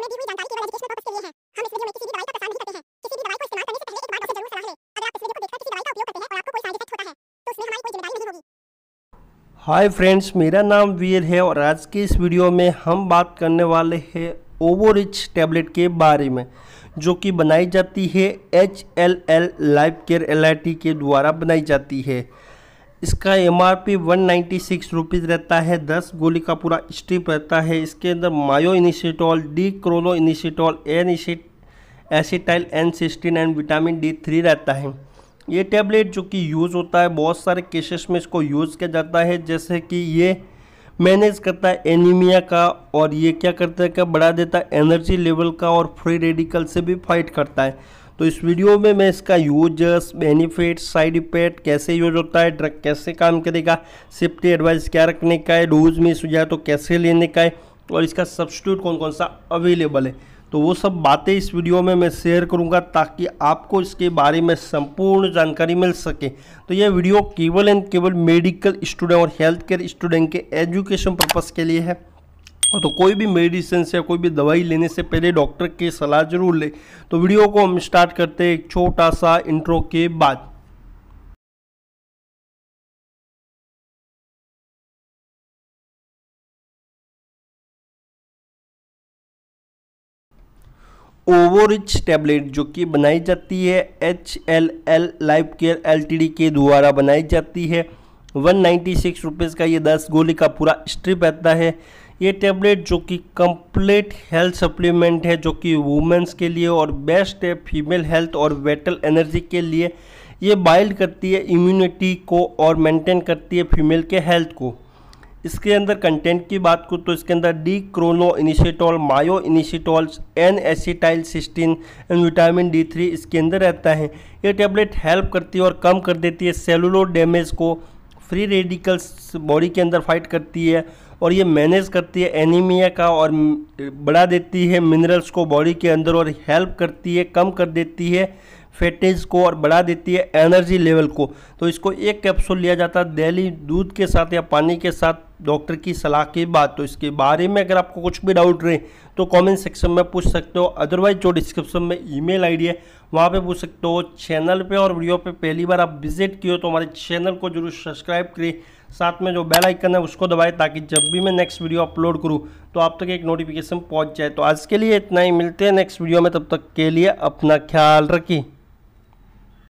video में दी हुई जानकारी केवल एजुकेशनल पर्पस के लिए है हम इस वीडियो में किसी भी दवाई का प्रसार नहीं करते हैं किसी भी दवाई को इस्तेमाल करने से पहले एक बार डॉक्टर जरूर सलाह लें अगर आप इस वीडियो को देखकर किसी दवाई का उपयोग करते हैं और आपको कोई साइड इफेक्ट होता है तो उसमें हमारी कोई जिम्मेदारी नहीं होगी हाय फ्रेंड्स मेरा नाम वीर है और आज के इस वीडियो में हम बात करने वाले हैं ओवोरिच टैबलेट के बारे में जो कि बनाई जाती है H L L life care L के द्वारा बनाई जाती है इसका M R P one ninety six rupees रहता है दस गोली का पूरा स्ट्रिप रहता है इसके अंदर myo inositol D chiro inositol N acetyl cysteine and vitamin D three रहता है ये टैबलेट जो कि यूज़ होता है बहुत सारे केसेस में इसको यूज़ किया जाता है जैसे कि ये मैनेज करता है एनीमिया का और ये क्या करता है क्या बढ़ा देता है एनर्जी लेवल का और फ्री रेडिकल से भी फाइट करता है तो इस वीडियो में मैं इसका यूजर्स बेनिफिट साइड इफेक्ट कैसे यूज होता है ड्रग कैसे काम करेगा सेफ्टी एडवाइस क्या रखने का है डोज में सुझाए तो कैसे लेने का है और इसका सब्सिट्यूट कौन कौन सा अवेलेबल है तो वो सब बातें इस वीडियो में मैं शेयर करूंगा ताकि आपको इसके बारे में संपूर्ण जानकारी मिल सके तो यह वीडियो केवल एंड केवल मेडिकल स्टूडेंट और हेल्थ केयर स्टूडेंट के एजुकेशन पर्पज़ के लिए है हाँ, तो कोई भी मेडिसिन या कोई भी दवाई लेने से पहले डॉक्टर की सलाह जरूर ले तो वीडियो को हम स्टार्ट करते हैं एक छोटा सा इंट्रो के बाद ओवोरिच टैबलेट जो कि बनाई जाती है H L L life care L के द्वारा बनाई जाती है वन नाइन्टी सिक्स रुपीज़ का ये दस गोली का पूरा स्ट्रिप रहता है ये टैबलेट जो कि कंप्लीट हेल्थ सप्लीमेंट है जो कि वुमेंस के लिए और बेस्ट है फीमेल हेल्थ और वेटल एनर्जी के लिए ये बाइल्ड करती है इम्यूनिटी को और मेंटेन करती है फीमेल के हेल्थ को इसके अंदर कंटेंट की बात करूँ तो इसके अंदर डी क्रोनो inositol myo inositols N acetyl cysteine and vitamin D three इसके अंदर रहता है ये टेबलेट हेल्प करती है और कम कर देती है सेलुलर डैमेज को फ्री रेडिकल्स बॉडी के अंदर फाइट करती है और ये मैनेज करती है एनीमिया का और बढ़ा देती है मिनरल्स को बॉडी के अंदर और हेल्प करती है कम कर देती है फैटेज को और बढ़ा देती है एनर्जी लेवल को तो इसको एक कैप्सूल लिया जाता है डेली दूध के साथ या पानी के साथ डॉक्टर की सलाह के बाद तो इसके बारे में अगर आपको कुछ भी डाउट रहे तो कमेंट सेक्शन में पूछ सकते हो अदरवाइज जो डिस्क्रिप्शन में ईमेल आईडी है वहाँ पे पूछ सकते हो चैनल पे और वीडियो पे पहली बार आप विजिट किए हो तो हमारे चैनल को जरूर सब्सक्राइब करें साथ में जो बेल आइकन है उसको दबाए ताकि जब भी मैं नेक्स्ट वीडियो अपलोड करूँ तो आप तक एक नोटिफिकेशन पहुँच जाए तो आज के लिए इतना ही मिलते हैं नेक्स्ट वीडियो में तब तक के लिए अपना ख्याल रखी